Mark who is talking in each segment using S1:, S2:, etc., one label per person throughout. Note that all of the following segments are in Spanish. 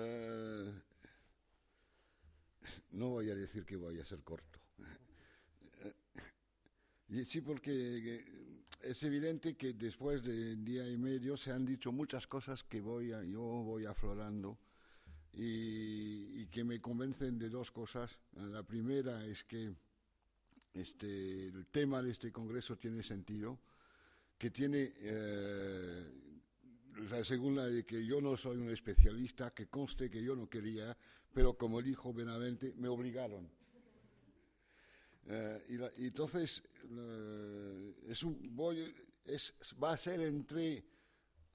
S1: Eh, no voy a decir que voy a ser corto. Y eh, eh, sí, porque es evidente que después de día y medio se han dicho muchas cosas que voy a, yo voy aflorando y, que me convencen de dos cosas. La primera es que este, el tema de este Congreso tiene sentido, que tiene o según la de que yo no soy un especialista, que conste que yo no quería, pero como dijo Benavente, me obligaron. Eh, y, entonces eh, es un, voy, es, va a ser entre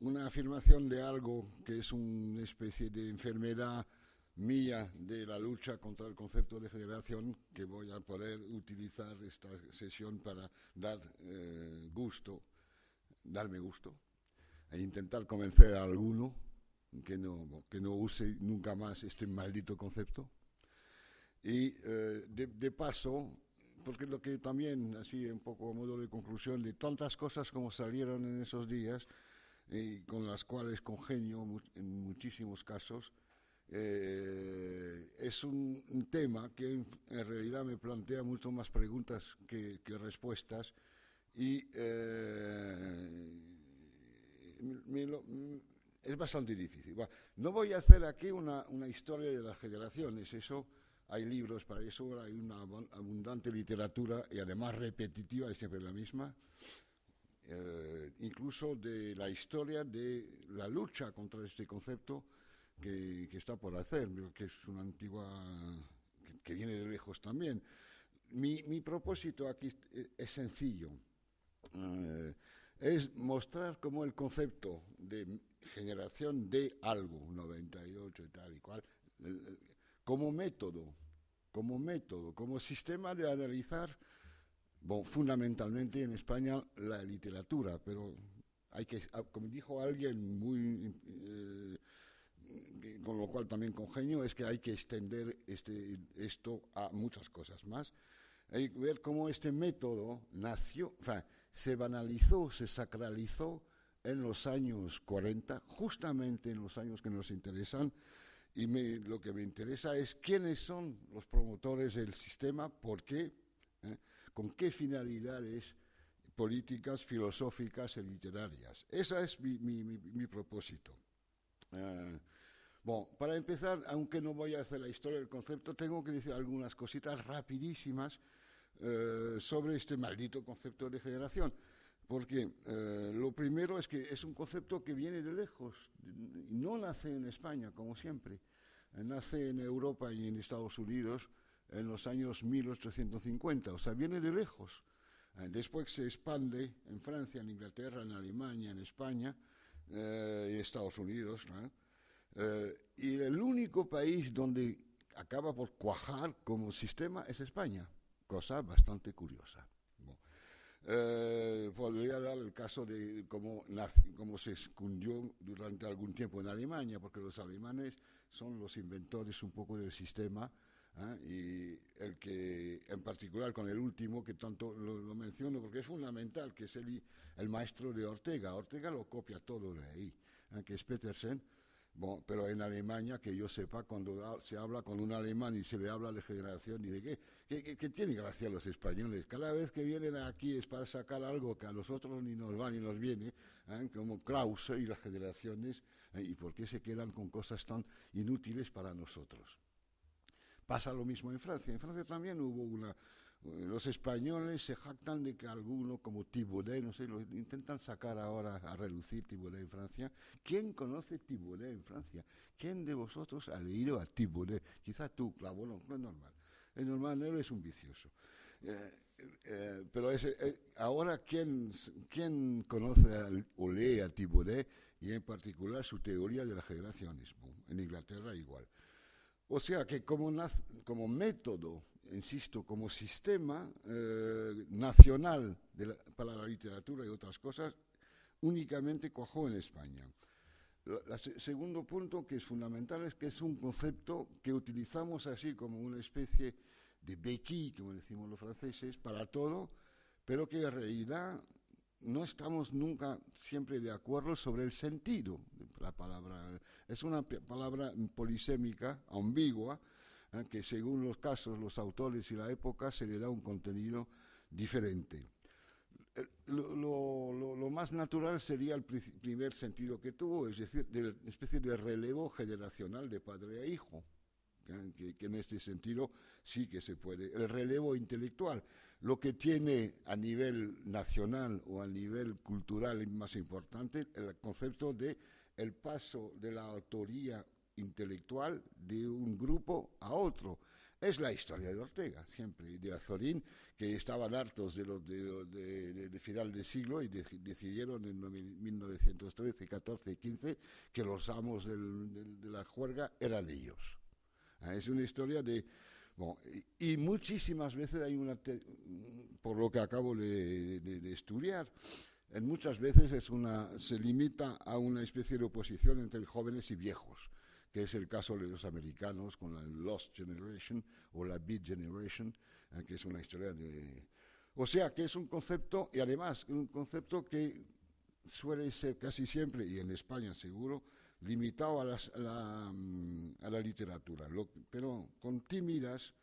S1: una afirmación de algo que es una especie de enfermedad mía de la lucha contra el concepto de generación que voy a poder utilizar esta sesión para dar eh, gusto, darme gusto e intentar convencer a alguno que no, que no use nunca más este maldito concepto. Y eh, de, paso, porque lo que también, así un poco a modo de conclusión, de tantas cosas como salieron en esos días, y con las cuales congenio en muchísimos casos, eh, es un, tema que en, realidad me plantea mucho más preguntas que, que respuestas y eh, es bastante difícil. no voy a hacer aquí una, historia de las generaciones, eso hay libros para eso, hay una abundante literatura y además repetitiva, es siempre la misma, eh, incluso de la historia de la lucha contra este concepto que, está por hacer, que es una antigua, que, viene de lejos también. Mi, propósito aquí es, sencillo. Eh, es mostrar cómo el concepto de generación de algo, 98 y tal y cual, como método, como método, como sistema de analizar, fundamentalmente en España la literatura, pero hay que, ah, como dijo alguien muy, eh, con lo cual también genio, es que hay que extender este, esto a muchas cosas más. Hay que ver cómo este método nació, o sea, se banalizó, se sacralizó en los años 40, justamente en los años que nos interesan, y lo que me interesa es quiénes son los promotores del sistema, por qué, ¿eh? con qué finalidades políticas, filosóficas y literarias. Ese es mi, propósito. Eh, bueno, para empezar, aunque no voy a hacer la historia del concepto, tengo que decir algunas cositas rapidísimas eh, sobre este maldito concepto de generación. Porque eh, lo primero es que es un concepto que viene de lejos, no nace en España, como siempre, eh, nace en Europa y en Estados Unidos en los años 1850, o sea, viene de lejos. Después se expande en Francia, en Inglaterra, en Alemania, en España y Estados Unidos. y el único país donde acaba por cuajar como sistema es España cosa bastante curiosa. Eh, podría dar el caso de cómo, se escondió durante algún tiempo en Alemania, porque los alemanes son los inventores un poco del sistema ¿ah? y el que, en particular con el último, que tanto lo, menciono porque es fundamental, que es el, el, maestro de Ortega. Ortega lo copia todo de ahí, ¿ah? que es Petersen bueno, pero en Alemania, que yo sepa, cuando se habla con un alemán y se le habla de generación y de qué, qué, tiene gracia los españoles. Cada vez que vienen aquí es para sacar algo que a nosotros ni nos va ni nos viene, ¿eh? como Klaus y las generaciones, ¿eh? y por qué se quedan con cosas tan inútiles para nosotros. Pasa lo mismo en Francia. En Francia también hubo una, pues, los españoles se jactan de que algunos, como Thibaudet, no sé, lo intentan sacar ahora a relucir Thibaudet en Francia. ¿Quién conoce Thibaudet en Francia? ¿Quién de vosotros ha leído a Thibaudet? Quizás tú, claro, no, es normal. Es normal no es un vicioso. Eh, eh, pero eh, ahora, ¿quién, conoce al, o lee a Thibaudet y en particular su teoría del generacionismo? En Inglaterra igual. O sea que como, como método insisto, como sistema eh, nacional para la literatura y otras cosas, únicamente cojó en España. El segundo punto que es fundamental es que es un concepto que utilizamos así como una especie de bequí, como decimos los franceses, para todo, pero que en realidad no estamos nunca siempre de acuerdo sobre el sentido de la palabra. Es una palabra polisémica, ambigua, ¿eh? que según los casos, los autores y la época se le da un contenido diferente. Lo, más natural sería el primer sentido que tuvo, es decir, una especie de relevo generacional de padre a hijo. ¿eh? Que, que, en este sentido sí que se puede. El relevo intelectual, lo que tiene a nivel nacional o a nivel cultural más importante, el concepto de el paso de la autoría intelectual de un grupo a otro. Es la historia de Ortega, siempre, y de Azorín, que estaban hartos de, los de, final del siglo y decidieron en 1913, 14 y 15 que los amos de la juerga eran ellos. Ah, es una historia de... y, muchísimas veces hay una... Por lo que acabo de, de estudiar, en muchas veces es una, se limita a una especie de oposición entre jóvenes y viejos que es el caso de los americanos con la Lost Generation o la Big Generation, eh, que es una historia de... O sea, que es un concepto, y además un concepto que suele ser casi siempre, y en España seguro, limitado a, la, mm, a la, literatura, pero con tímidas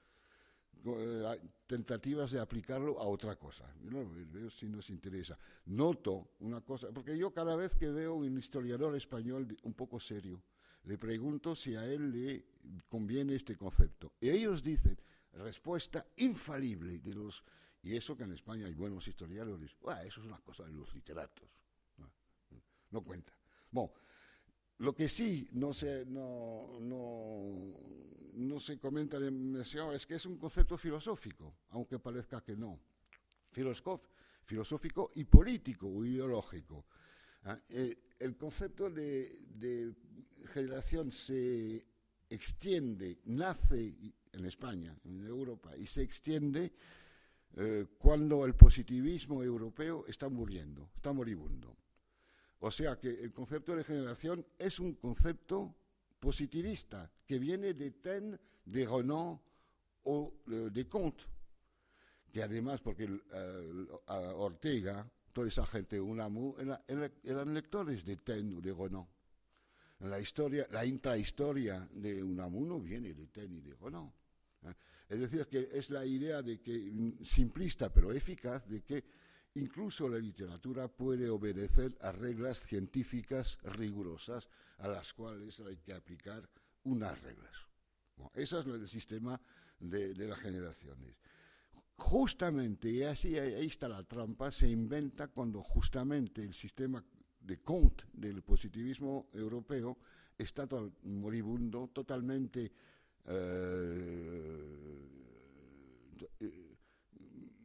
S1: eh, tentativas de aplicarlo a otra cosa. Yo veo si nos interesa. Noto una cosa, porque yo cada vez que veo un historiador español un poco serio, le pregunto si a él le conviene este concepto. Y ellos dicen, respuesta infalible de los... Y eso que en España hay buenos historiadores. eso es una cosa de los literatos. No, cuenta. Bueno, lo que sí no se, no, no, se comenta demasiado es que es un concepto filosófico, aunque parezca que no. filosófico y político o ideológico. Ah, eh, el concepto de generación se extiende, nace en España, en Europa, y se extiende eh, cuando el positivismo europeo está muriendo, está moribundo. O sea que el concepto de generación es un concepto positivista que viene de ten de Renan o eh, de Comte, que además, porque eh, Ortega, toda esa gente, un eran lectores de ten o de Renan. La historia, la intrahistoria de Unamuno viene de y de no. ¿Eh? Es decir, que es la idea de que, mm, simplista pero eficaz, de que incluso la literatura puede obedecer a reglas científicas rigurosas a las cuales hay que aplicar unas reglas. Bueno, ese es el sistema de, las generaciones. Justamente, y así ahí está la trampa, se inventa cuando justamente el sistema de Kant del positivismo europeo, está moribundo, totalmente eh, eh,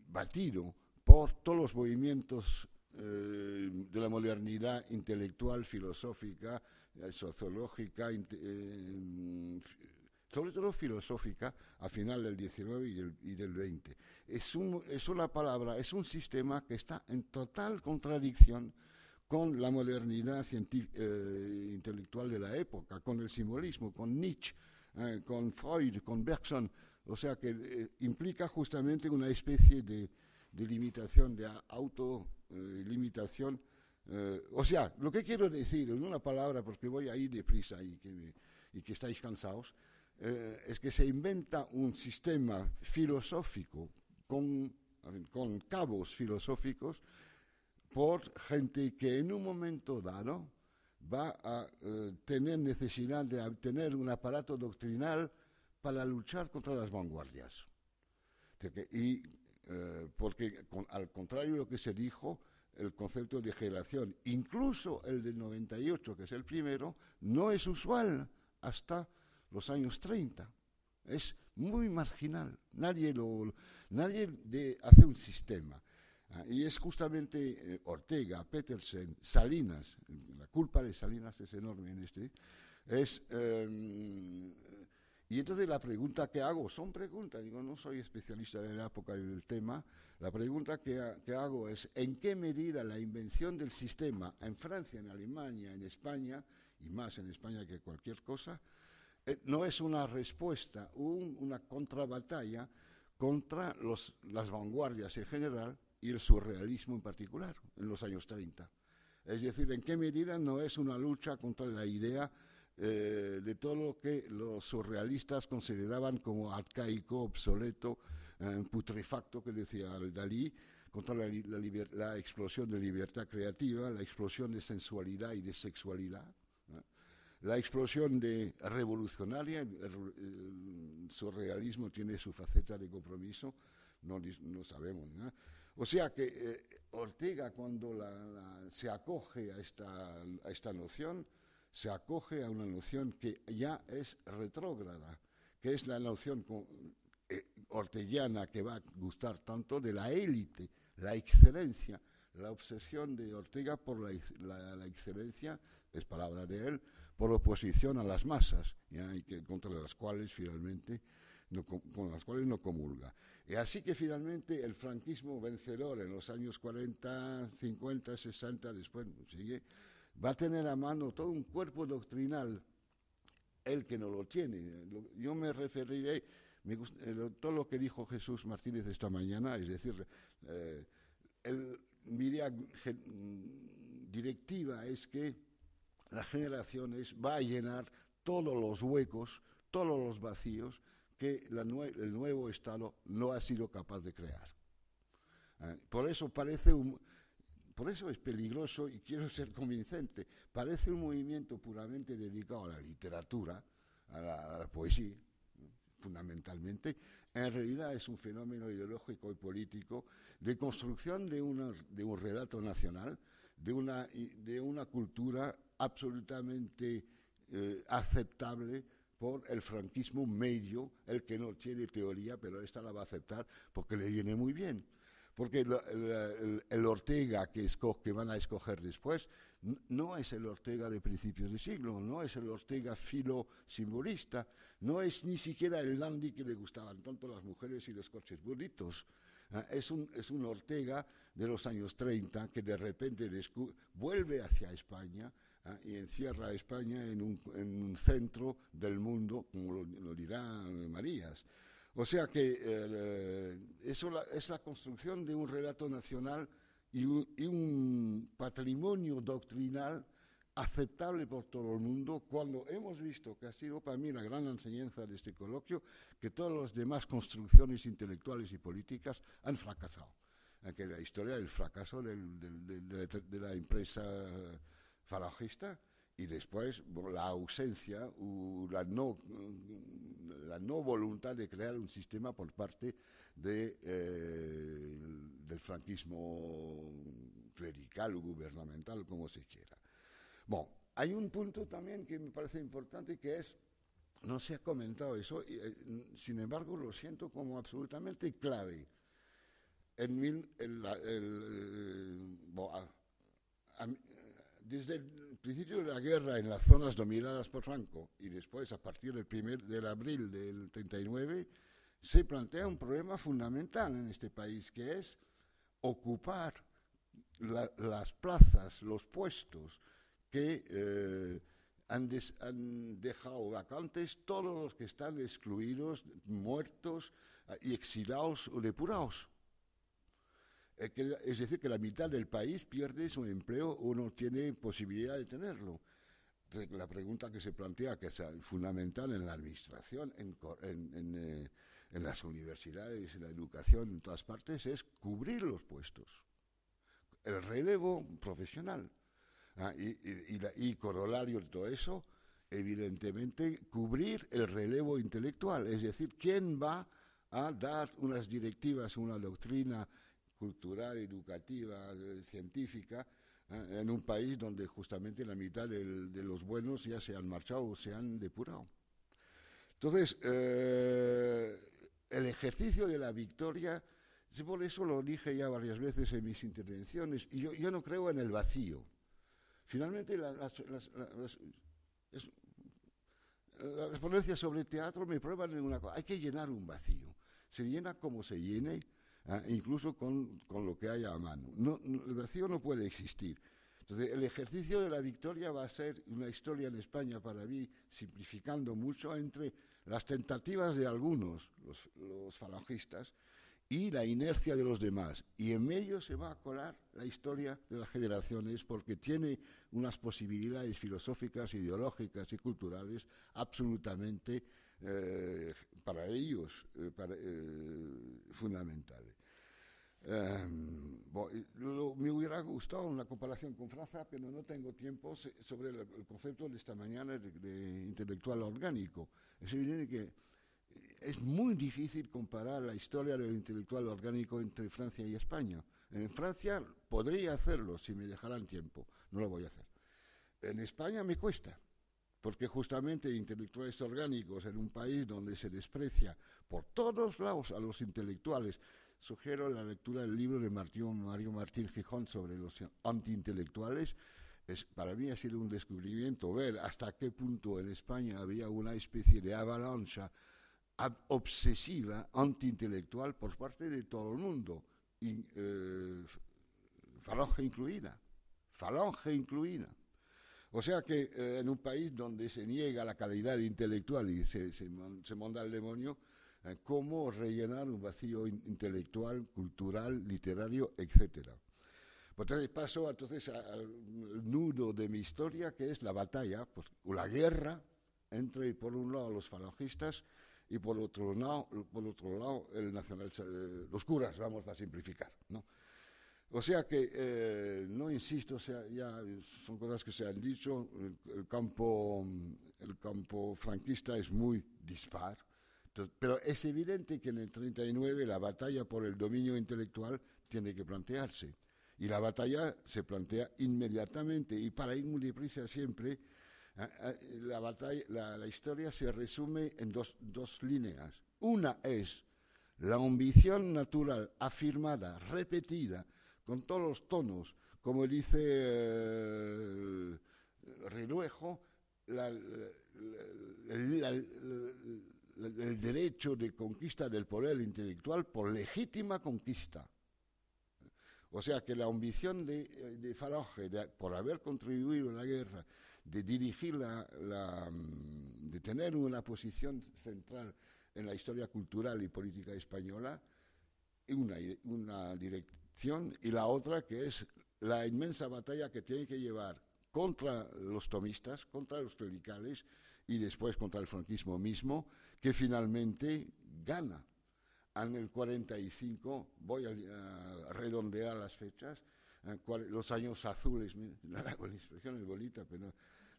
S1: batido por todos los movimientos eh, de la modernidad intelectual, filosófica, sociológica, mm, sobre todo filosófica, a final del 19 y, del 20. Es, es una palabra, es un sistema que está en total contradicción con la modernidad eh, intelectual de la época, con el simbolismo, con Nietzsche, eh, con Freud, con Bergson. O sea que eh, implica justamente una especie de, limitación, de autolimitación. o sea, lo que quiero decir en una palabra, porque voy a ir deprisa y que, y que estáis cansados, es que se inventa un sistema filosófico con cabos filosóficos por gente que en un momento dado va a eh, tener necesidad de tener un aparato doctrinal para luchar contra las vanguardias. Y eh, porque al contrario de lo que se dijo, el concepto de generación, incluso el del 98, que es el primero, no es usual hasta los años 30. Es muy marginal. Nadie, lo, nadie hace un sistema. Ah, y es justamente eh, Ortega, Petersen, Salinas, la culpa de Salinas es enorme en este, es... Em, y entonces la pregunta que hago, son preguntas, digo, no soy especialista en la época del tema, la pregunta que, hago es, ¿en qué medida la invención del sistema en Francia, en Alemania, en España, y más en España que cualquier cosa, eh, no es una respuesta, una contrabatalla contra las vanguardias en general y el surrealismo en particular en los años 30. Es decir, en qué medida no es una lucha contra la idea eh, de todo lo que los surrealistas consideraban como arcaico, obsoleto, eh, putrefacto, que decía Dalí, contra la, explosión de libertad creativa, la explosión de sensualidad y de sexualidad, la explosión de revolucionaria, surrealismo tiene su faceta de compromiso, no, no sabemos, ¿no? O sea que eh, Ortega, cuando se acoge a esta, a noción, se acoge a una noción que ya es retrógrada, que es la noción con, eh, que va a gustar tanto de la élite, la excelencia, la obsesión de Ortega por la, excelencia, es palabra de él, por oposición a las masas, contra las cuales finalmente con las cuales no comulga. Y así que finalmente el franquismo vencedor en los años 40, 50, 60, después pues, sigue, va a tener a mano todo un cuerpo doctrinal, el que no lo tiene. Yo me referiré, eh, todo lo que dijo Jesús Martínez esta mañana, es decir, eh, mi idea directiva es que las generaciones va a llenar todos los huecos, todos los vacíos que el nuevo Estado no ha sido capaz de crear. ¿Eh? por eso parece por eso es peligroso y quiero ser convincente. Parece un movimiento puramente dedicado a la literatura, a la, poesía, fundamentalmente. En realidad es un fenómeno ideológico y político de construcción de, un relato nacional, de una, cultura absolutamente eh, aceptable por el franquismo medio, el que no tiene teoría, pero esta la va a aceptar porque le viene muy bien. Porque el, Ortega que, que van a escoger después no es el Ortega de principios de siglo, no es el Ortega filo-simbolista, no es ni siquiera el Landy que le gustaban tanto las mujeres y los coches bonitos. Ah, es un, es un Ortega de los años 30 que de repente vuelve hacia España ¿ah? y encierra a España en un, centro del mundo, como lo, dirá Marías. O sea que eh, eh, eso es la construcción de un relato nacional y un, patrimonio doctrinal aceptable por todo el mundo cuando hemos visto, que ha sido para mí la gran enseñanza de este coloquio, que todas las demás construcciones intelectuales y políticas han fracasado. Que la historia del fracaso de, la empresa falangista y después la ausencia o la no, voluntad de crear un sistema por parte de, eh, del franquismo clerical o gubernamental, como se quiera. hay un punto también que me parece importante que es, no se ha comentado eso, eh, sin embargo lo siento como absolutamente clave. En mil, eh, desde el principio de la guerra en las zonas dominadas por Franco y después a partir del, primer, del abril del 39, se plantea un problema fundamental en este país, que es ocupar las plazas, los puestos que eh, han, han, dejado vacantes todos los que están excluidos, muertos y exilados o depurados. Eh, es decir, que la mitad del país pierde su empleo o no tiene posibilidad de tenerlo. la pregunta que se plantea, que es fundamental en la administración, en, en, eh, en, las universidades, en la educación, en todas partes, es cubrir los puestos. El relevo profesional. Ah, y, y, y corolario de todo eso, evidentemente, cubrir el relevo intelectual. Es decir, ¿quién va a dar unas directivas, una doctrina cultural, educativa, eh, científica, ¿eh? en un país donde justamente la mitad de los buenos ya se han marchado o se han depurado. Entonces, eh, el ejercicio de la victoria, por eso lo dije ya varias veces en mis intervenciones, y yo, no creo en el vacío. Finalmente, la las, las ponencias sobre teatro me prueban en una cosa, hay que llenar un vacío. Se llena como se llene, ¿ah? incluso con, lo que haya a mano. No, no, el vacío no puede existir. Entonces, el ejercicio de la victoria va a ser una historia en España para mí, simplificando mucho, entre las tentativas de algunos, los, falangistas, y la inercia de los demás. Y en medio se va a colar la historia de las generaciones porque tiene unas posibilidades filosóficas, ideológicas y culturales absolutamente eh, para ellos eh, eh, fundamentales. Eh, me hubiera gustado una comparación con Francia, pero no tengo tiempo sobre el, concepto de esta mañana de, intelectual orgánico. que eh, es muy difícil comparar la historia del intelectual orgánico entre Francia y España. En Francia podría hacerlo si me dejaran tiempo, no lo voy a hacer. En España me cuesta, porque justamente intelectuales orgánicos en un país donde se desprecia por todos lados a los intelectuales, Sugiero la lectura del libro de Mario Martín Gijón sobre los antiintelectuales. Es, para mí ha sido un descubrimiento ver hasta qué punto en España había una especie de avalancha obsesiva, antiintelectual, por parte de todo el mundo, eh, falange incluida, falange incluida. O sea que eh, en un país donde se niega la calidad intelectual y se, se manda al demonio, cómo rellenar un vacío intelectual, cultural, literario, etc. Pues entonces paso entonces al nudo de mi historia, que es la batalla pues, o la guerra entre, por un lado, los falangistas y por otro lado, por otro lado el nacional, eh, los curas, vamos a simplificar. O sea que, eh, no insisto, o sea, ya son cosas que se han dicho, el, el, campo, el campo franquista es muy dispar, pero es evidente que en el 39 la batalla por el dominio intelectual tiene que plantearse. Y la batalla se plantea inmediatamente. Y para ir muy deprisa siempre, la, batalla, la, historia se resume en dos, líneas. Una es la ambición natural afirmada, repetida, con todos los tonos, como dice eh, el derecho de conquista del poder intelectual por legítima conquista. O sea que la ambición de, eh, de por haber contribuido en la guerra, de dirigir la, mm, de tener una posición central en la historia cultural y política española, una, una dirección, y la otra que es la inmensa batalla que tiene que llevar contra los tomistas, contra los clericales y después contra el franquismo mismo, que finalmente gana. En el 45, voy a, redondear las fechas, eh, los años azules, es bonita, pero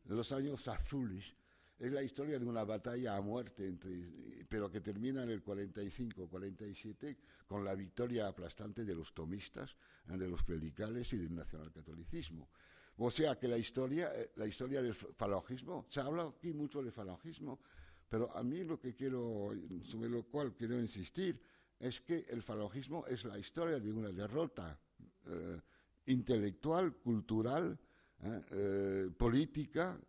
S1: los años azules, es la historia de una batalla a muerte, entre, pero que termina en el 45-47 con la victoria aplastante de los tomistas, eh, de los clericales y del nacionalcatolicismo. O sea que la historia, eh, la historia del falangismo, se ha hablado aquí mucho del falangismo, pero a mí lo que quiero, sobre lo cual quiero insistir, es que el falojismo es la historia de una derrota eh, intelectual, cultural, eh, eh, política,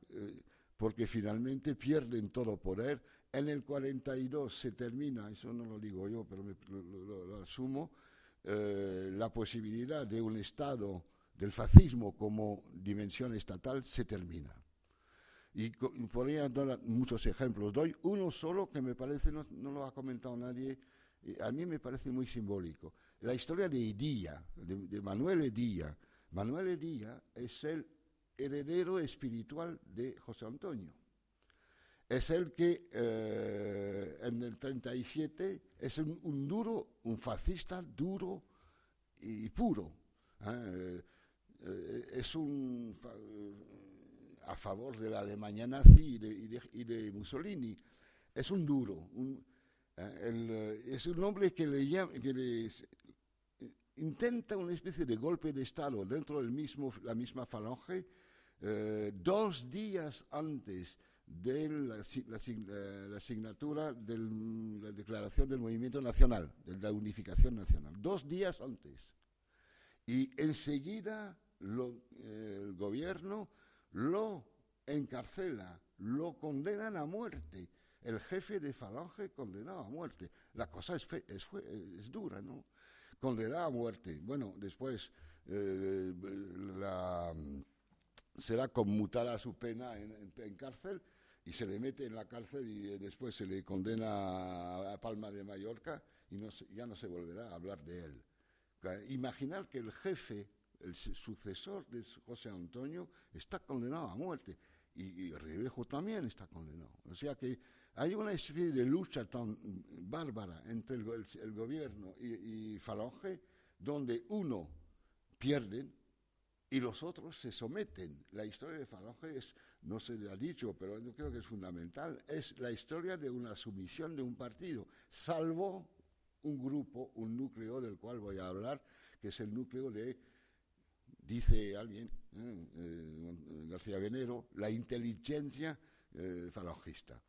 S1: porque finalmente pierden todo poder. En el 42 se termina, eso no lo digo yo, pero lo, asumo, la posibilidad de un Estado del fascismo como dimensión estatal se termina. Y podría dar muchos ejemplos. Doy uno solo que me parece, no, lo ha comentado nadie, a mí me parece muy simbólico. La historia de Edía, de, Manuel Edía. Manuel Edía es el heredero espiritual de José Antonio. Es el que eh, en el 37 es un, duro, un fascista duro y puro. Ah, eh, eh, es un a favor de la Alemania nazi y de, Mussolini. Es un duro, eh, eh, es un hombre que le, eh, intenta una especie de golpe de Estado dentro de mismo, la misma falange dos días antes de la, asignatura de la declaración del movimiento nacional, de la unificación nacional, dos días antes. Y enseguida el gobierno lo encarcela, lo condenan a muerte. El jefe de Falange condenado a muerte. La cosa es, es, dura, ¿no? Condenado a muerte. Bueno, después eh, será conmutada su pena en, cárcel y se le mete en la cárcel y eh, después se le condena a Palma de Mallorca y ya no se volverá a hablar de él. Imaginar que el jefe el sucesor de José Antonio está condenado a muerte y, y también está condenado. O sea que hay una especie de lucha tan bárbara entre el, gobierno y, y Falange, donde uno pierde y los otros se someten. La historia de Falange es, no se le ha dicho, pero yo creo que es fundamental, es la historia de una sumisión de un partido, salvo un grupo, un núcleo del cual voy a hablar, que es el núcleo de dice alguien, ¿eh? Eh, eh, García Venero, la inteligencia eh, falangista.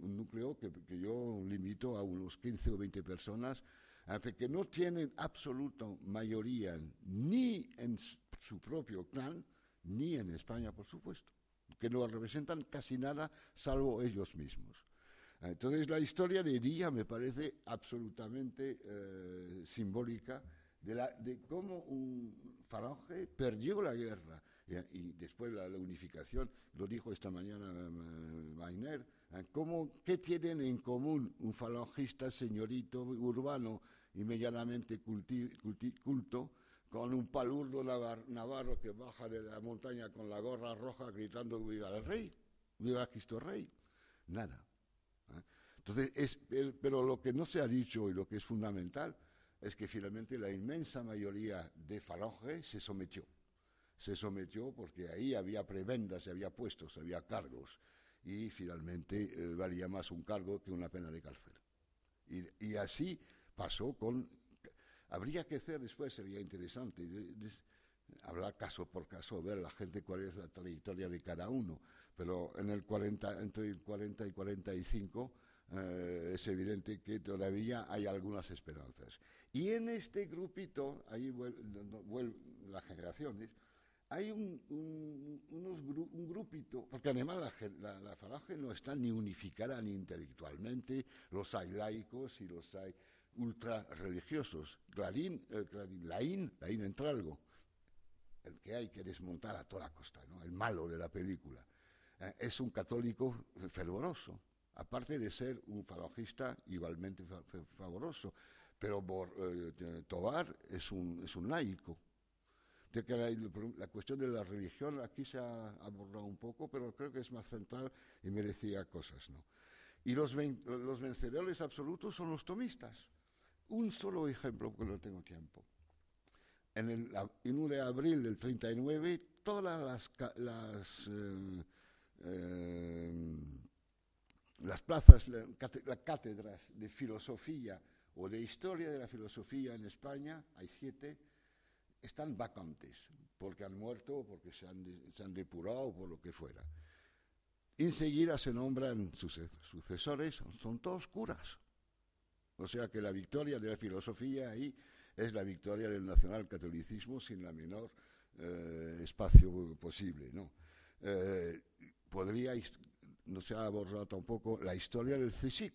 S1: Un núcleo que, yo limito a unos 15 o 20 personas, que no tienen absoluta mayoría ni en su propio clan, ni en España, por supuesto, que no representan casi nada salvo ellos mismos. Ah, entonces la historia de Día me parece absolutamente simbólica de, cómo un falange perdió la guerra y, después la, unificación, lo dijo esta mañana eh, Mainer, eh, ¿cómo, ¿qué tienen en común un falangista señorito urbano y medianamente culto con un palurdo navarro que baja de la montaña con la gorra roja gritando viva el rey, viva Cristo rey? Nada. ¿eh? Entonces, pero lo que no se ha dicho y lo que es fundamental, es que finalmente la inmensa mayoría de Falange se sometió. Se sometió porque ahí había prebendas, había puestos, había cargos y finalmente eh, valía más un cargo que una pena de cárcel. Y, así pasó con... Habría que hacer después, sería interesante, hablar caso por caso, ver la gente cuál es la trayectoria de cada uno, pero en el 40, entre el 40 y 45 eh, es evidente que todavía hay algunas esperanzas. Y en este grupito, ahí vuelven las generaciones, hay un, grupito, porque además la, la, no está ni unificada ni intelectualmente, los hay laicos y los hay ultra religiosos. Clarín, Laín, Laín Entralgo, el que hay que desmontar a toda costa, el malo de la película. Eh, es un católico fervoroso aparte de ser un falangista igualmente favoroso. Pero eh, Tobar es un, laico. la, cuestión de la religión aquí se ha abordado un poco, pero creo que es más central y merecía cosas. Y los, vencedores absolutos son los tomistas. Un solo ejemplo, porque no tengo tiempo. En el 1 de abril del 39, todas las, eh, eh, las plazas, las cátedras de filosofía o de historia de la filosofía en España, hay siete, están vacantes, porque han muerto, porque se han, se depurado, por lo que fuera. Enseguida se nombran sus sucesores, son todos curas. O sea que la victoria de la filosofía ahí es la victoria del nacionalcatolicismo sin la menor eh, espacio posible. ¿no? Eh, no se ha borrado tampoco la historia del CSIC.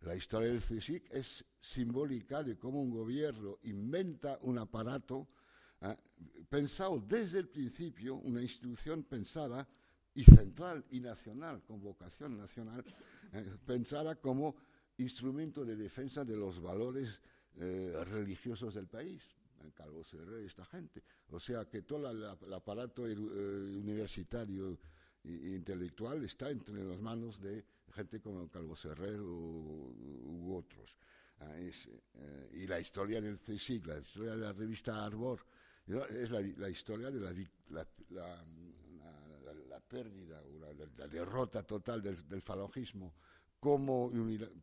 S1: La historia del CSIC es simbólica de cómo un gobierno inventa un aparato ¿eh? pensado desde el principio, una institución pensada y central y nacional, con vocación nacional, ¿eh? pensada como instrumento de defensa de los valores eh, religiosos del país. Carlos de esta gente. O sea que todo el aparato universitario intelectual está entre las manos de gente como Calvo Serrer u, otros. Ah, eh, y la historia del CSIC, la historia de la revista Arbor, es la, historia de la, la, pérdida o la, derrota total del, del falangismo como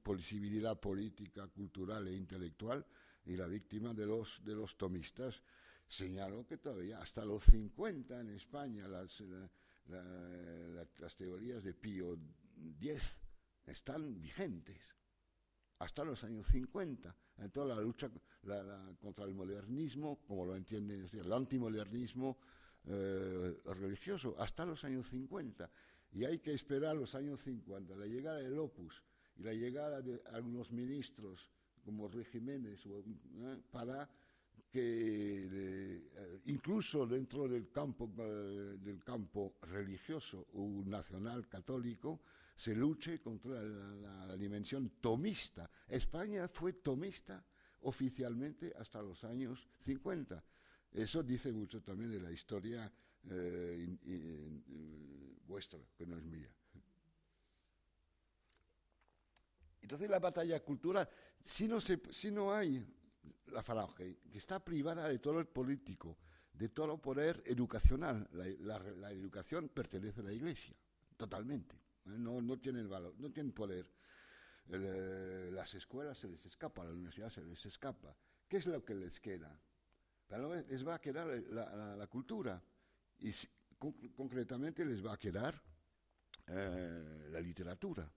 S1: posibilidad política, cultural e intelectual y la víctima de los, de los tomistas. Señaló que todavía hasta los 50 en España las, eh, las teorías de Pío X están vigentes hasta los años 50, en toda la lucha contra el modernismo, como lo entienden, decir, el antimodernismo eh, religioso, hasta los años 50. Y hay que esperar los años 50, la llegada del Opus y la llegada de algunos ministros como Rey Jiménez, eh, para que eh, incluso dentro del campo, eh, del campo religioso o nacional católico se luche contra la, dimensión tomista. España fue tomista oficialmente hasta los años 50. Eso dice mucho también de la historia eh, vuestra, que no es mía. Entonces la batalla cultural, si no, si no hay la Farage, que, está privada de todo el político, de todo poder educacional. La, educación pertenece a la Iglesia, totalmente. Eh, no, no tienen valor, no tienen poder. Eh, las escuelas se les escapa, la universidad se les escapa. ¿Qué es lo que les queda? Pero les va a quedar la, cultura y concretamente les va a quedar eh, la literatura,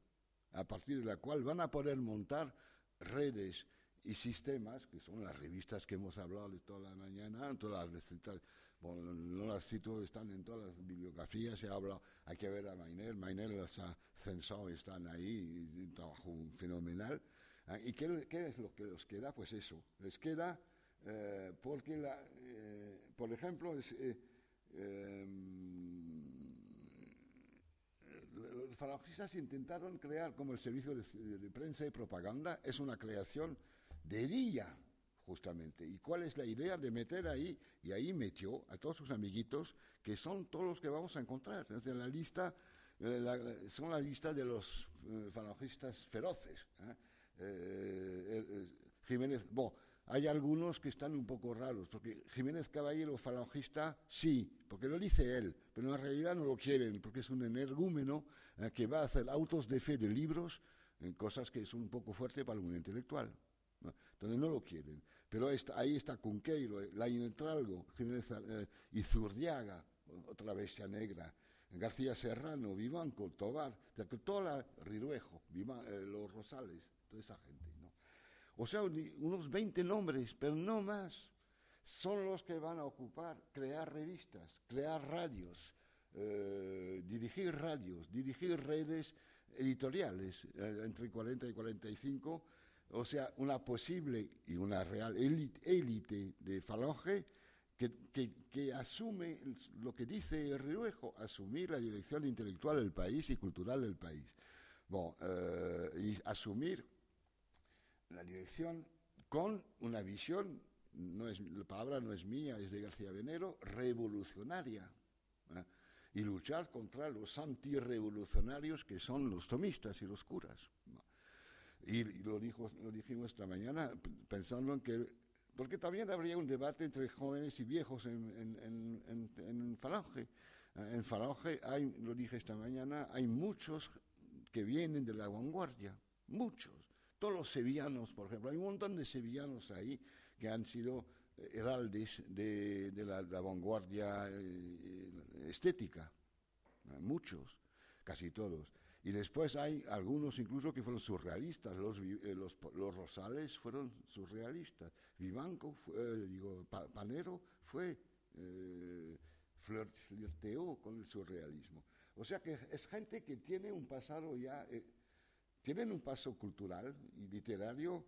S1: a partir de la cual van a poder montar redes y sistemas, que son las revistas que hemos hablado de toda la mañana, todas las recetas, no las cito, están en todas las bibliografías, se ha hablado, hay que ver a Mainer, Mainer las ha censado, están ahí, un trabajo fenomenal. Ah, ¿Y qué, es lo que les queda? Pues eso, les queda, eh, porque, la, eh, por ejemplo, eh, em, los faraonistas intentaron crear como el servicio de, prensa y propaganda, es una creación de día, justamente. ¿Y cuál es la idea de meter ahí? Y ahí metió a todos sus amiguitos, que son todos los que vamos a encontrar. Es la lista, eh, son la lista de los eh, falangistas feroces. ¿eh? Jiménez, bueno, hay algunos que están un poco raros, porque Jiménez Caballero, falangista, sí, porque lo dice él, pero en realidad no lo quieren, porque es un energúmeno que va a hacer autos de fe de libros, en cosas que son un poco fuerte para un intelectual donde no lo quieren. Pero ahí está Cunqueiro, eh, Lain Entralgo, Jiménez eh, otra bestia negra, García Serrano, Vivanco, Tobar, la Riruejo, eh, Los Rosales, toda esa gente. O sea, unos 20 nombres, pero no más. Son los que van a ocupar, crear revistas, crear radios, eh, dirigir radios, dirigir redes editoriales, entre 40 y 45 o sea, una posible y una real élite de falange que, asume lo que dice Riruejo, asumir la dirección intelectual del país y cultural del país. Bueno, eh, y asumir la dirección con una visión, no es, la palabra no es mía, es de García Venero, revolucionaria. ¿eh? y luchar contra los antirevolucionarios que son los tomistas y los curas. Y lo, dijo, lo dijimos esta mañana pensando en que... Porque también habría un debate entre jóvenes y viejos en, en, en, en Falange. En Falange, hay, lo dije esta mañana, hay muchos que vienen de la vanguardia, muchos. Todos los sevillanos, por ejemplo, hay un montón de sevillanos ahí que han sido eh, heraldes de, la, vanguardia eh, estética, muchos, casi todos. Y después hay algunos incluso que fueron surrealistas, los, eh, los, Rosales fueron surrealistas, Vivanco, eh, digo, Panero fue, eh, flirteó con el surrealismo. O sea que es gente que tiene un pasado ya, tienen un paso cultural y literario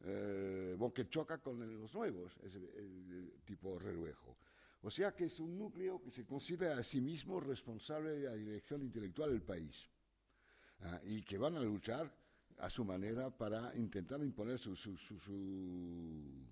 S1: bueno, que choca con los nuevos, es el, tipo reluejo. O sea que es un núcleo que se considera a sí mismo responsable de la dirección intelectual del país. Ah, y que van a luchar a su manera para intentar imponer su, su, su,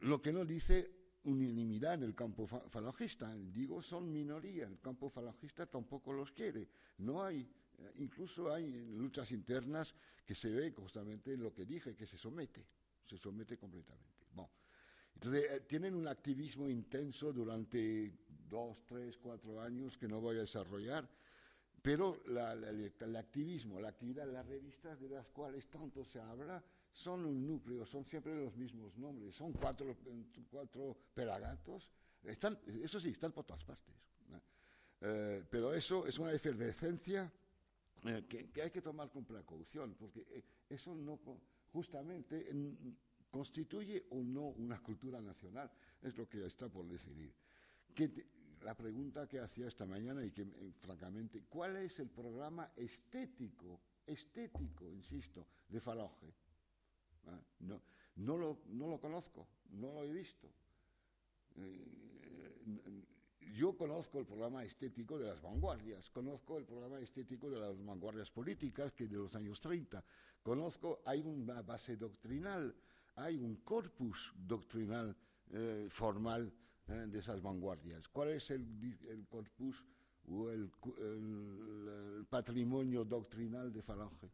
S1: lo que no dice unanimidad en el campo falangista. Digo, son minoría, el campo falangista tampoco los quiere. No hay, eh, incluso hay luchas internas que se ve justamente lo que dije, que se somete, se somete completamente. Bueno, entonces, eh, tienen un activismo intenso durante dos, tres, cuatro años que no voy a desarrollar pero el activismo, la actividad, las revistas de las cuales tanto se habla, son un núcleo, son siempre los mismos nombres, son cuatro, cuatro peragatos. Están, eso sí, están por todas partes. Eh, pero eso es una efervescencia eh, que, hay que tomar con precaución, porque eh, eso no justamente constituye o no una cultura nacional, es lo que está por decidir la pregunta que hacía esta mañana y que, eh, francamente, ¿cuál es el programa estético, estético, insisto, de Falange? Ah, no, no, lo, no lo conozco, no lo he visto. Eh, yo conozco el programa estético de las vanguardias, conozco el programa estético de las vanguardias políticas, que de los años 30, conozco, hay una base doctrinal, hay un corpus doctrinal eh, formal ¿eh? de esas vanguardias. ¿Cuál es el, corpus o el, patrimonio doctrinal de Falange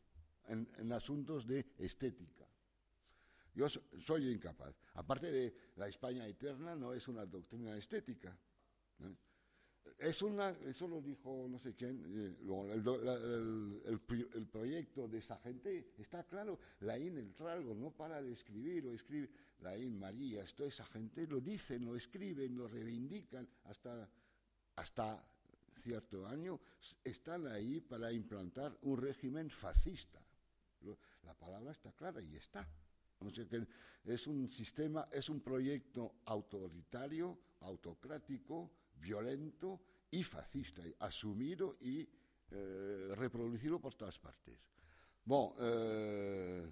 S1: en asuntos de estética? Yo soy incapaz. Aparte de la España eterna, no es una doctrina estética es una, eso lo dijo no sé quién, eh, el, proyecto de esa gente, está claro, Laín el trago no para de escribir o escribe, Laín María, esto esa gente lo dicen, lo escriben, lo reivindican hasta, hasta cierto año, están ahí para implantar un régimen fascista. La palabra está clara y está. No sé es un sistema, es un proyecto autoritario, autocrático, violento y fascista, asumido y eh, reproducido por todas partes. Bueno, eh,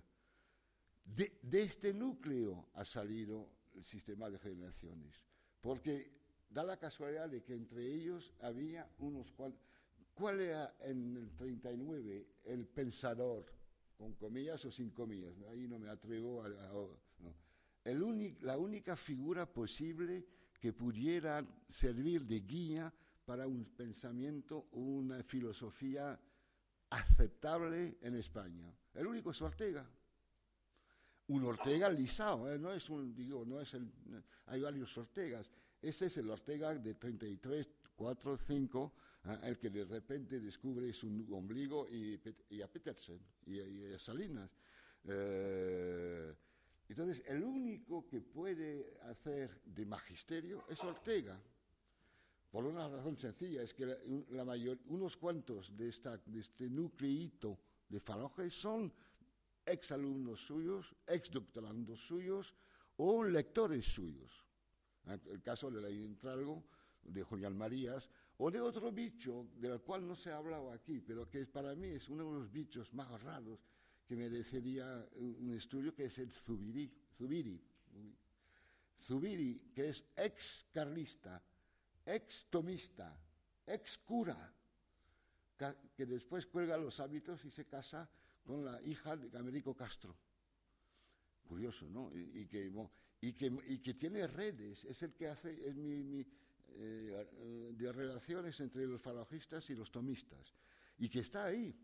S1: de, este núcleo ha salido el sistema de generaciones, porque da la casualidad de que entre ellos había unos cuantos... ¿Cuál era en el 39 el pensador, con comillas o sin comillas? Ahí no me atrevo a... El la única figura posible que pudiera servir de guía para un pensamiento, una filosofía aceptable en España. El único es Ortega. Un Ortega Lisao, ¿eh? no es un, digo, no es el, hay varios Ortegas. Ese es el Ortega de 33, 4, 5, el que de repente descubre su ombligo y, a Petersen y, a Salinas. Eh, entonces, el único que puede hacer de magisterio es Ortega, por una razón sencilla, es que unos cuantos de, este nucleito de farojes son exalumnos suyos, exdoctorandos suyos o lectores suyos. Ah, el caso de la Entralgo, de Julián Marías, o de otro bicho del cual no se ha hablado aquí, pero que para mí es uno de los bichos más raros que merecería un estudio, que es el Zubiri, Zubiri, Zubiri, que es ex carlista, ex tomista, ex cura, que después cuelga los hábitos y se casa con la hija de Camérico Castro. Curioso, ¿no? Y, que, tiene redes, es el que hace es mi, eh, de relaciones entre los falajistas y los tomistas, y que está ahí,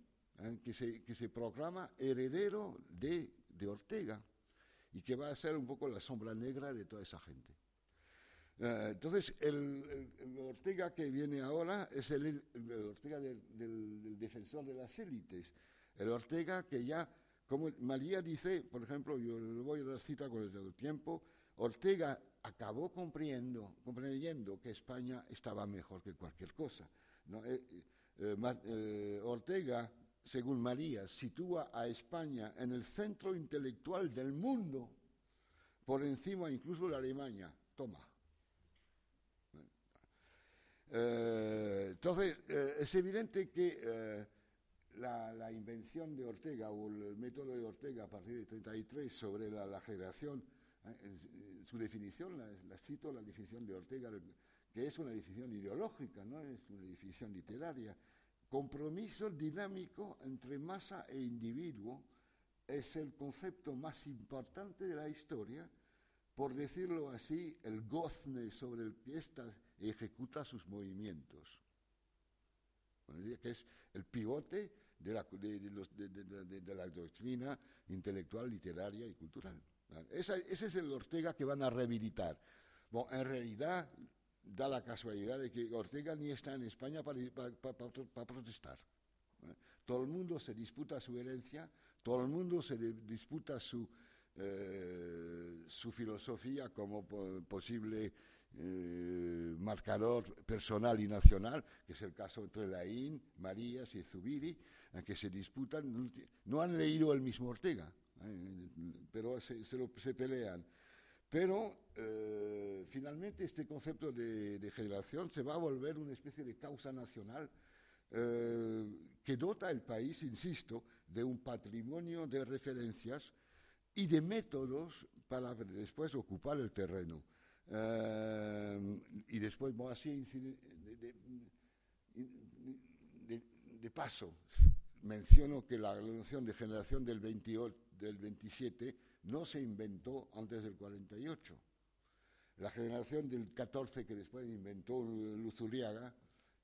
S1: ¿eh? que, se, que se proclama heredero de, de Ortega y que va a ser un poco la sombra negra de toda esa gente. Eh, entonces, el, Ortega que viene ahora es el, Ortega del, defensor de las élites, el Ortega que ya, como María dice, por ejemplo, yo le voy a dar cita con el tiempo, Ortega acabó comprendiendo, comprendiendo que España estaba mejor que cualquier cosa. ¿no? Eh, eh Ortega según María, sitúa a España en el centro intelectual del mundo, por encima incluso de Alemania. Toma. Eh, entonces, eh, es evidente que eh, la, invención de Ortega o el método de Ortega a partir de 33 sobre la, generación, su definición, la, la, cito la definición de Ortega, que es una definición ideológica, no es una definición literaria, Compromiso dinámico entre masa e individuo es el concepto más importante de la historia, por decirlo así, el gozne sobre el que ésta ejecuta sus movimientos, que es el pivote de la, doctrina intelectual, literaria y cultural. Ese, ese es el Ortega que van a rehabilitar. Bueno, en realidad da la casualidad de que Ortega ni está en España para, para, protestar. ¿eh? Todo el mundo se disputa su herencia, todo el mundo se disputa su, eh, su filosofía como posible eh, marcador personal y nacional, que es el caso entre Laín, Marías y Zubiri, que se disputan, no han leído el mismo Ortega, pero se, se pelean. Pero eh, finalmente este concepto de, generación se va a volver una especie de causa nacional eh, que dota el país, insisto, de un patrimonio de referencias y de métodos para después ocupar el terreno. Eh, y después, así de, paso, menciono que la noción de generación del, 28, del 27 no se inventó antes del 48. La generación del 14 que después inventó Luzuriaga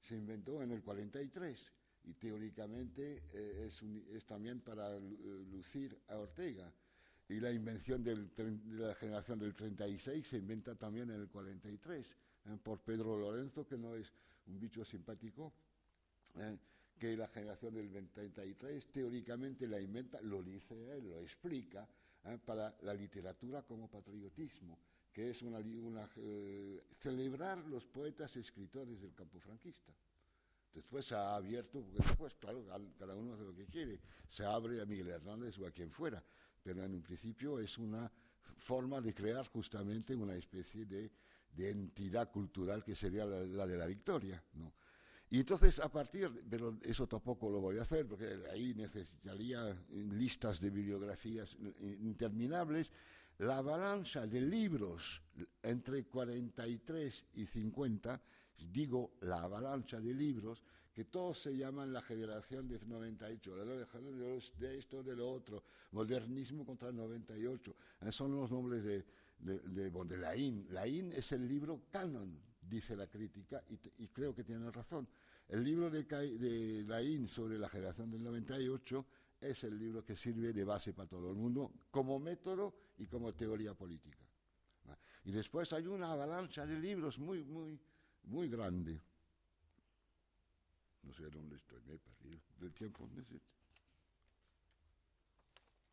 S1: se inventó en el 43 y teóricamente eh, es, también para eh, lucir a Ortega. Y la invención de la generación del 36 se inventa también en el 43 eh, por Pedro Lorenzo, que no es un bicho simpático, que la generación del 33 teóricamente la inventa, lo dice lo explica, ¿eh? para la literatura como patriotismo, que es una, eh, celebrar los poetas y escritores del campo franquista. Después se ha abierto, porque claro, cada uno hace lo que quiere, se abre a Miguel Hernández o a quien fuera, pero en un principio es una forma de crear justamente una especie de, entidad cultural que sería la, de la victoria, y entonces a partir, pero eso tampoco lo voy a hacer, porque ahí necesitaría listas de bibliografías interminables, la avalancha de libros entre 43 y 50, digo la avalancha de libros, que todos se llaman la generación de 98, de esto, de lo otro, modernismo contra el 98, eh, son los nombres de, de, de, de Laín. Laín es el libro canon dice la crítica, y, creo que tiene razón. El libro de, de Laín sobre la generación del 98 es el libro que sirve de base para todo el mundo como método y como teoría política. Y después hay una avalancha de libros muy, muy, muy grande. No sé dónde estoy, me he perdido. ¿Del tiempo?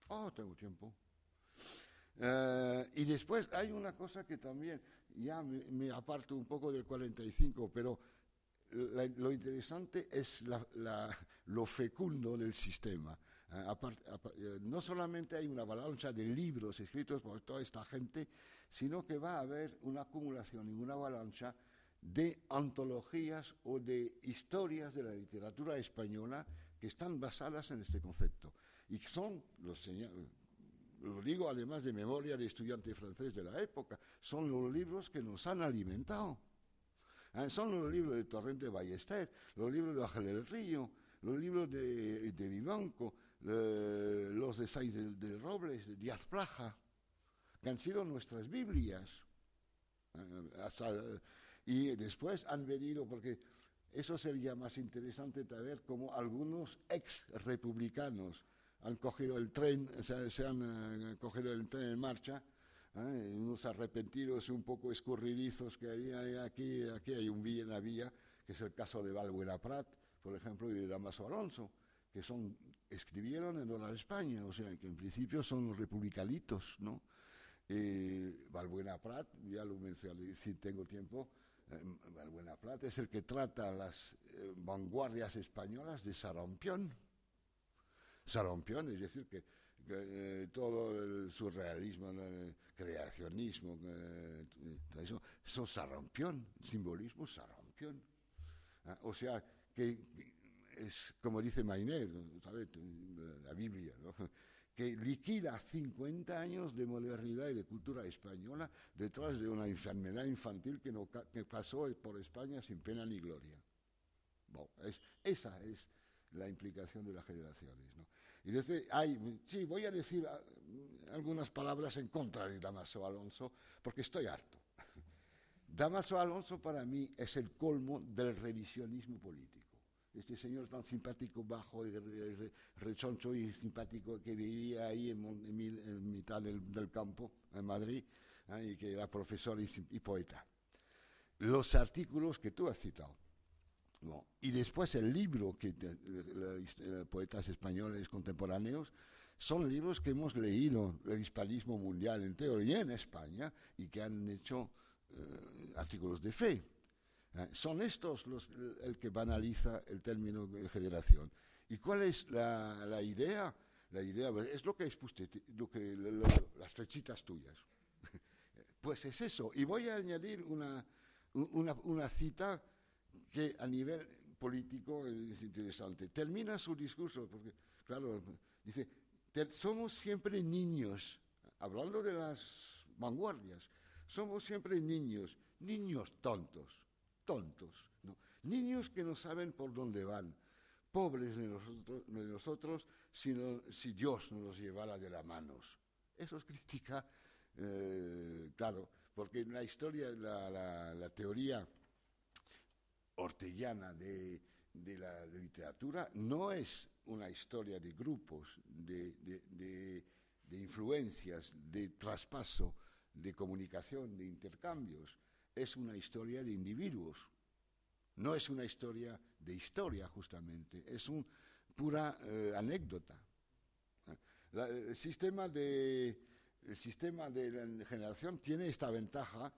S1: Ah, Oh, tengo tiempo. Eh, y después hay una cosa que también, ya me, aparto un poco del 45, pero lo interesante es lo fecundo del sistema. Eh, eh, no solamente hay una avalancha de libros escritos por toda esta gente, sino que va a haber una acumulación y una avalancha de antologías o de historias de la literatura española que están basadas en este concepto. Y son, los señores lo digo además de memoria de estudiante francés de la época, son los libros que nos han alimentado. Ah, son los libros de Torrente Ballester, los libros de Ángel del Río, los libros de, de Vivanco, eh, los de Saiz de, Robles, de Díaz Plaja, que han sido nuestras Biblias. Ah, y después han venido, porque eso sería más interesante traer como algunos ex republicanos han cogido el tren, se, se han eh, cogido el tren en marcha, ¿eh? unos arrepentidos un poco escurridizos que hay aquí, aquí hay un bien en la que es el caso de Valbuena Prat, por ejemplo, y de Damaso Alonso, que son, escribieron en de España, o sea, que en principio son los republicanitos, ¿no? Eh, Valbuena Prat, ya lo mencioné, si tengo tiempo, Valbuena Prat es el que trata a las vanguardias españolas de sarampión, rompió, es decir, que, eh, todo el surrealismo, el creacionismo, eh, todo eso, son sarampión, simbolismo se ah, O sea, que, es como dice Mainer, ¿sabes? la Biblia, ¿no? que liquida 50 años de modernidad y de cultura española detrás de una enfermedad infantil que, no, pasó por España sin pena ni gloria. Bueno, esa es la implicación de las generaciones. ¿no? Y desde ay, sí, voy a decir ah, mm, algunas palabras en contra de Damaso Alonso, porque estoy harto. Damaso Alonso para mí es el colmo del revisionismo político. Este señor tan simpático, bajo, rechoncho y simpático que vivía ahí en, mitad del, campo, en Madrid, ah, y que era profesor y poeta. Los artículos que tú has citado y después el libro que los poetas españoles contemporáneos son libros que hemos leído el hispanismo mundial en y en España y que han hecho eh, artículos de fe. ¿eh? Son estos los, el que banaliza el término generación. ¿Y cuál es la, idea? La idea es lo que expuse, lo que, las flechitas tuyas. pues es eso. Y voy a añadir una, una, una cita que a nivel político es interesante. Termina su discurso, porque, claro, dice, somos siempre niños, hablando de las vanguardias, somos siempre niños, niños tontos, tontos, niños que no saben por dónde van, pobres de nosotros, de nosotros si, si Dios nos los llevara de las manos. Eso es crítica, eh, claro, porque en la historia, la, la teoría hortellana de, la literatura no es una historia de grupos, de, influencias, de traspaso, de comunicación, de intercambios. Es una historia de individuos. No es una historia de historia, justamente. Es una pura eh, anécdota. el sistema de, el sistema de la generación tiene esta ventaja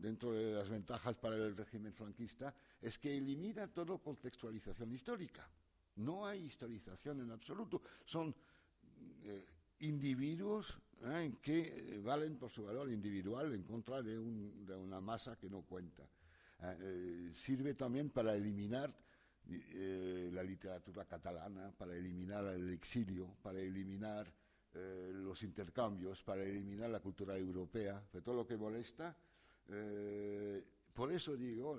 S1: dentro de las ventajas para el régimen franquista, es que elimina toda contextualización histórica. No hay historización en absoluto. Son eh, individuos eh, que eh, valen por su valor individual en contra de, una masa que no cuenta. sirve también para eliminar la literatura catalana, para eliminar el exilio, para eliminar los intercambios, para eliminar la cultura europea, de todo lo que molesta eh, por eso digo,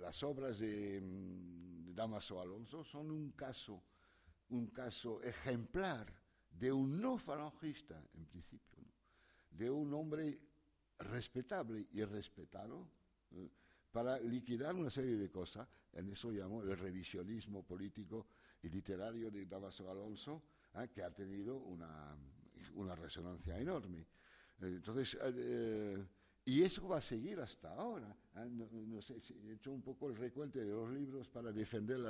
S1: las obras mm, de, Damaso Alonso son un caso, un caso ejemplar de un no falangista, en principio, de un hombre respetable y respetado ¿eh? para liquidar una serie de cosas, en eso llamo el revisionismo político y literario de Damaso Alonso, ¿eh? que ha tenido una, resonancia enorme. Entonces, y eso va a seguir hasta ahora. Ah, he hecho un poco el recuento de los libros para defender,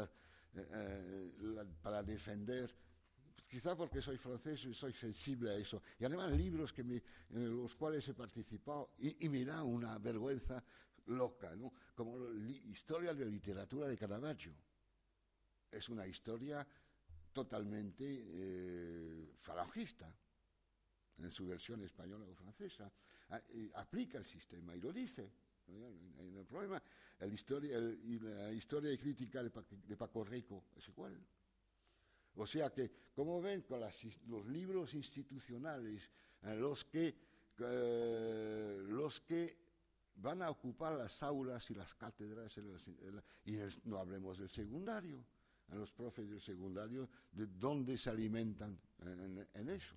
S1: eh, eh, para defender pues quizá porque soy francés y soy sensible a eso. Y además libros que en los cuales he participado y, me da una vergüenza loca, ¿no? Como Historia de Literatura de Caravaggio. Es una historia totalmente eh, falangista, en su versión española o francesa. Ah, aplica el sistema y lo dice. No hay, problema. historia, la historia de crítica de, Paco, Rico es igual. O sea que, como ven, con los libros institucionales, eh, los que, eh, los que van a ocupar las aulas y las cátedras, y no hablemos del secundario, los profes del secundario, de dónde se alimentan eh, en eso.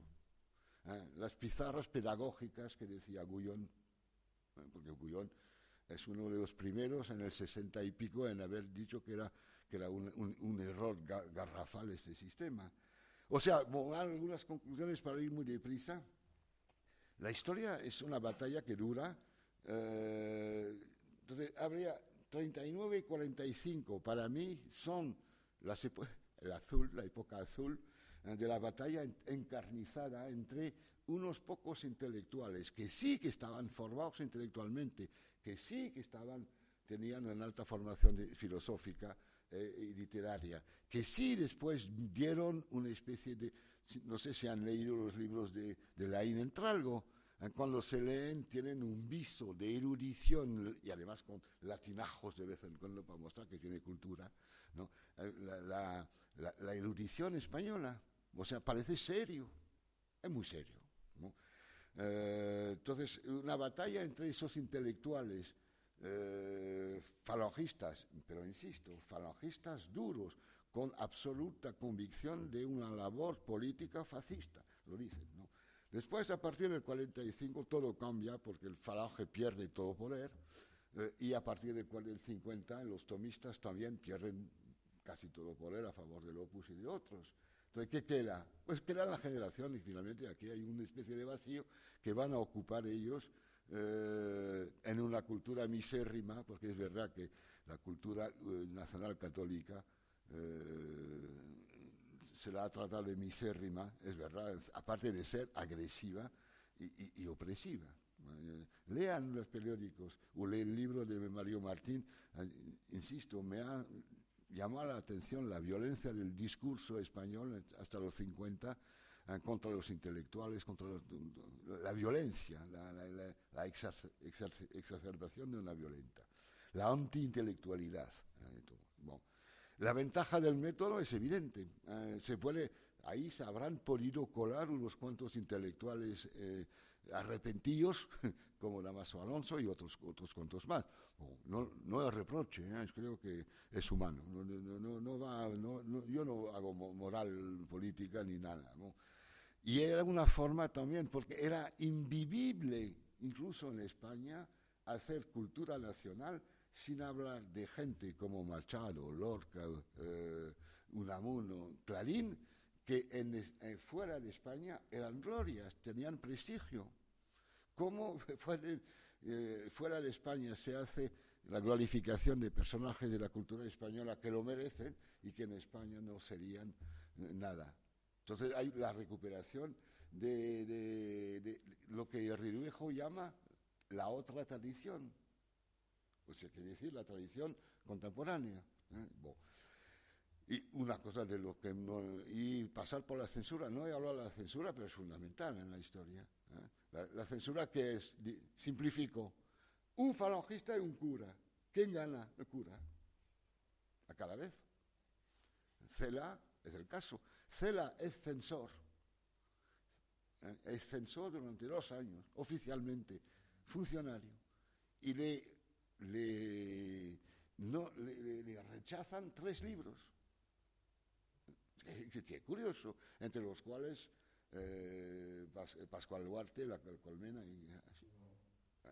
S1: ¿eh? las pizarras pedagógicas que decía Gullón, ¿eh? porque Gullón es uno de los primeros en el 60 y pico en haber dicho que era, que era un, error garrafal este sistema. O sea, algunas conclusiones para ir muy deprisa. La historia es una batalla que dura. Eh, entonces, habría 39 y 45. Para mí son el azul, la época azul eh, de la batalla encarnizada entre unos pocos intelectuales que sí que estaban formados intelectualmente, que sí que estaban, tenían una alta formación filosófica eh, y literaria, que sí después dieron una especie de, no sé si han leído los libros de, de Laín Entralgo, eh, cuando se leen tienen un viso de erudición y además con latinajos de vez en cuando para mostrar que tiene cultura, ¿no? la, la erudición española o sea, parece serio, es muy serio. Eh, entonces, una batalla entre esos intelectuales eh, falangistas, pero insisto, falangistas duros, con absoluta convicción de una labor política fascista, lo dicen. Después, a partir del 45, todo cambia porque el falange pierde todo poder eh, y a partir del 50 los tomistas también pierden casi todo poder a favor de opus y de otros. Entonces, ¿qué queda? Pues queda la generación y finalmente aquí hay una especie de vacío que van a ocupar ellos eh, en una cultura misérrima, porque es verdad que la cultura eh, nacional católica eh, se la ha tratado de misérrima, es verdad, aparte de ser agresiva y, opresiva. Lean los periódicos o leen el libro de Mario Martín, insisto, me ha llama la atención la violencia del discurso español hasta los 50 ah, contra los intelectuales, contra la violencia, la, exacerbación de una violenta, la antiintelectualidad. Bueno, la ventaja del método es evidente. Ah, se puede, ahí se habrán podido colar unos cuantos intelectuales eh, arrepentidos como Damaso Alonso y otros otros cuantos más. Oh, no, no es reproche, ¿eh? creo que es humano. No, no, no va, yo no hago moral política ni nada. Y era una forma también, porque era invivible, incluso en España, hacer cultura nacional sin hablar de gente como Machado, Lorca, eh, Unamuno, Clarín, que eh, fuera de España eran glorias, tenían prestigio cómo eh, fuera de España se hace la glorificación de personajes de la cultura española que lo merecen y que en España no serían eh, nada. Entonces hay la recuperación de, lo que Riduejo llama la otra tradición, o sea, quiere decir la tradición contemporánea. ¿eh? Y una cosa de lo que y pasar por la censura, no he hablado de la censura, pero es fundamental en la historia. La, censura que es, simplifico, un falangista y un cura. ¿Quién gana? El cura. A cada vez. Cela es el caso. Cela es censor. Es censor durante dos años, oficialmente, funcionario. Y le, no, le, rechazan tres libros. Eh, que curioso, entre los cuales eh, Pascual Duarte, la colmena, y así. Ah,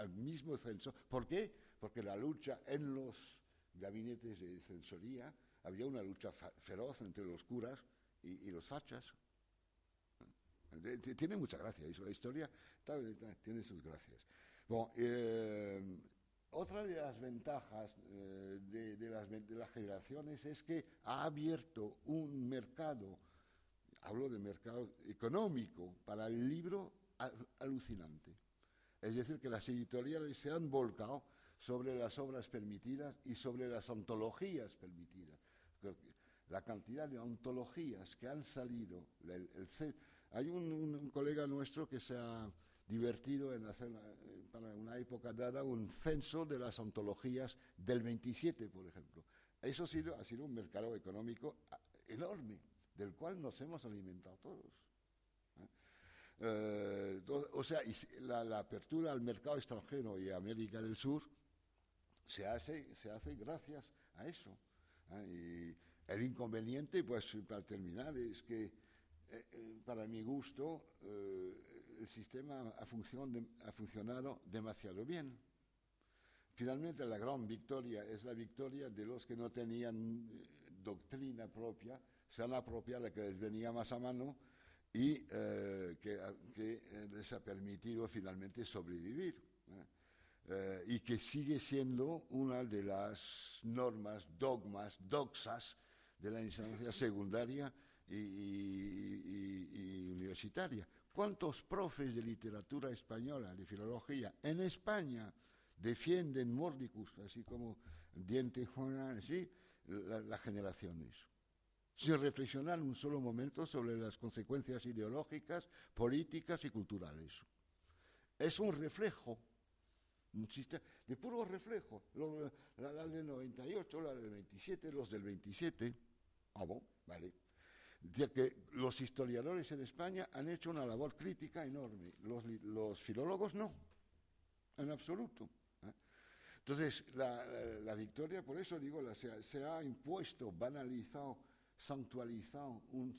S1: al mismo censor. ¿Por qué? Porque la lucha en los gabinetes de censoría había una lucha feroz entre los curas y, los fachas. Tiene mucha gracia eso, la historia tiene sus gracias. Bueno, eh, otra de las ventajas eh, de, las, generaciones es que ha abierto un mercado hablo de mercado económico, para el libro alucinante. Es decir, que las editoriales se han volcado sobre las obras permitidas y sobre las ontologías permitidas. La cantidad de ontologías que han salido. hay un, colega nuestro que se ha divertido en hacer eh, para una época dada un censo de las ontologías del 27, por ejemplo. Eso ha sido un mercado económico ah, enorme del cual nos hemos alimentado todos. ¿eh? Eh, o sea, la, apertura al mercado extranjero y a América del Sur se hace, se hace gracias a eso. ¿eh? Y el inconveniente, pues para terminar, es que para mi gusto el sistema ha funcionado demasiado bien. Finalmente, la gran victoria es la victoria de los que no tenían doctrina propia se han apropiado la que les venía más a mano y eh, que, eh, les ha permitido finalmente sobrevivir. Eh, y que sigue siendo una de las normas, dogmas, doxas de la instancia secundaria y, universitaria. ¿Cuántos profes de literatura española, de filología, en España defienden Mordicus, así como Diente Juana, ¿sí? las la generaciones? sin reflexionar un solo momento sobre las consecuencias ideológicas, políticas y culturales. Es un reflejo, un de puro reflejo, la, del 98, la del 27, los del 27, ah, vale, de que los historiadores en España han hecho una labor crítica enorme, los, filólogos no, en absoluto. ¿eh? Entonces, la, victoria, por eso digo, se, ha impuesto, banalizado santualizado un,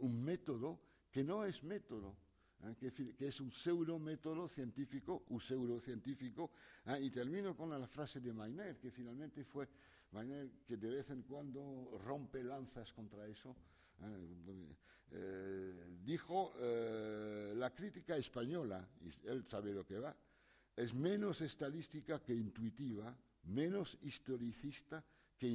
S1: un, método que no es método, ¿eh? que, es un pseudo método científico, un pseudo científico. ¿eh? Y termino con la frase de Mainer, que finalmente fue Mainer que de vez en cuando rompe lanzas contra eso. ¿eh? dijo, la crítica española, y él sabe lo que va, es menos estadística que intuitiva, menos historicista que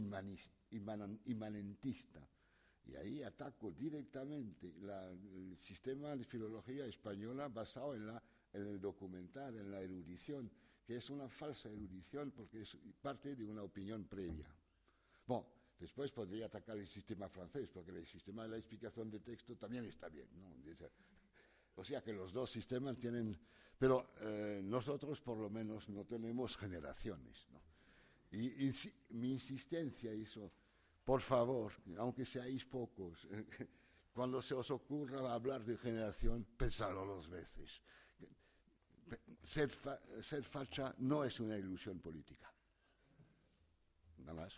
S1: Y ahí ataco directamente el sistema de filología española basado en, en el documental, en la erudición, que es una falsa erudición porque es parte de una opinión previa. Bueno, Después podría atacar el sistema francés, porque el sistema de la explicación de texto también está bien. O sea que los dos sistemas tienen... Pero eh, nosotros por lo menos no tenemos generaciones. ¿no? Y, mi insistencia hizo, por favor, aunque seáis pocos, cuando se os ocurra hablar de generación, pensadlo dos veces. Ser, ser facha no es una ilusión política. Nada más.